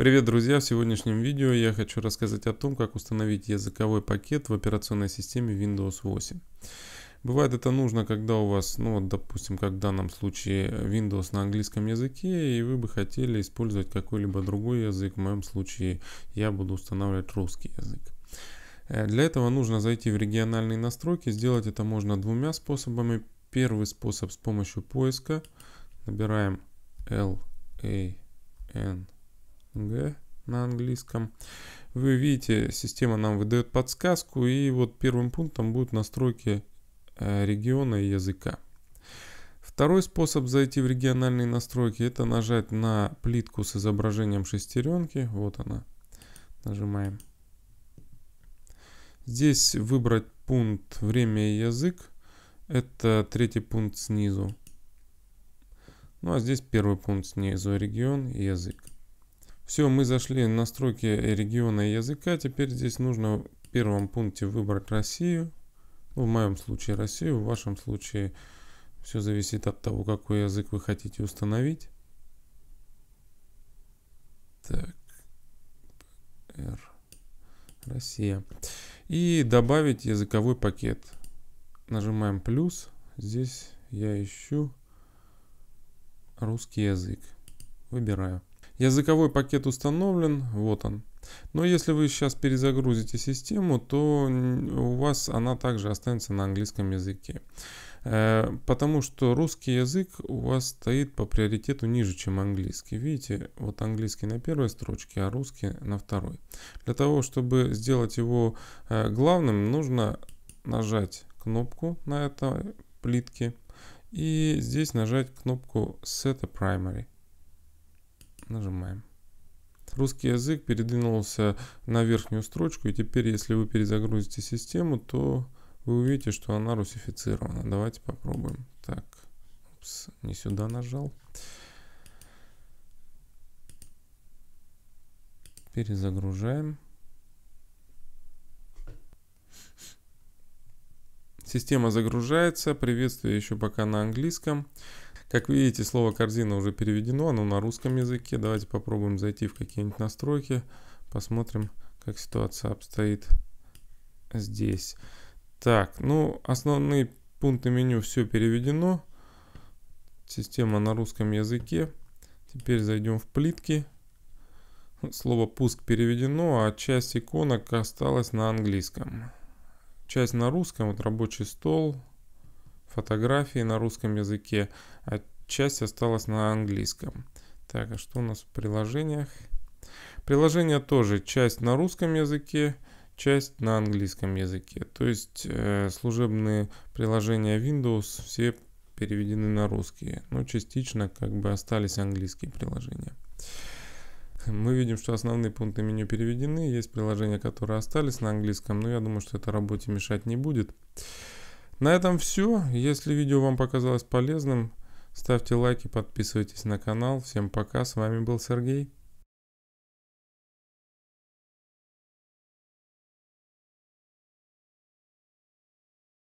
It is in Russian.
Привет, друзья! В сегодняшнем видео я хочу рассказать о том, как установить языковой пакет в операционной системе Windows 8. Бывает это нужно, когда у вас, ну вот, допустим, как в данном случае Windows на английском языке, и вы бы хотели использовать какой-либо другой язык. В моем случае я буду устанавливать русский язык. Э, для этого нужно зайти в региональные настройки. Сделать это можно двумя способами. Первый способ с помощью поиска. Набираем L A N Г на английском. Вы видите, система нам выдает подсказку, и вот первым пунктом будут настройки э, региона и языка. Второй способ зайти в региональные настройки – это нажать на плитку с изображением шестеренки. Вот она. Нажимаем. Здесь выбрать пункт «Время и язык». Это третий пункт снизу. Ну а здесь первый пункт снизу – регион и язык. Все, мы зашли в настройки региона и языка. Теперь здесь нужно в первом пункте выбрать Россию. Ну, в моем случае Россию, в вашем случае все зависит от того, какой язык вы хотите установить. Так. R. Россия. И добавить языковой пакет. Нажимаем плюс. Здесь я ищу русский язык. Выбираю. Языковой пакет установлен, вот он. Но если вы сейчас перезагрузите систему, то у вас она также останется на английском языке. Э, потому что русский язык у вас стоит по приоритету ниже, чем английский. Видите, вот английский на первой строчке, а русский на второй. Для того, чтобы сделать его э, главным, нужно нажать кнопку на этой плитке и здесь нажать кнопку Set a Primary. Нажимаем. Русский язык передвинулся на верхнюю строчку, и теперь, если вы перезагрузите систему, то вы увидите, что она русифицирована. Давайте попробуем. Так, Упс, не сюда нажал. Перезагружаем. Система загружается. Приветствие еще пока на английском. Как видите, слово корзина уже переведено, оно на русском языке. Давайте попробуем зайти в какие-нибудь настройки, посмотрим, как ситуация обстоит здесь. Так, ну, основные пункты меню все переведено. Система на русском языке. Теперь зайдем в плитки. Слово «пуск» переведено, а часть иконок осталась на английском. Часть на русском, вот рабочий стол, фотографии на русском языке, а часть осталась на английском. Так, а что у нас в приложениях? Приложение тоже часть на русском языке, часть на английском языке. То есть э, служебные приложения Windows все переведены на русские, но частично как бы остались английские приложения. Мы видим, что основные пункты меню переведены, есть приложения, которые остались на английском, но я думаю, что это работе мешать не будет. На этом все. Если видео вам показалось полезным, ставьте лайки, подписывайтесь на канал. Всем пока, с вами был Сергей.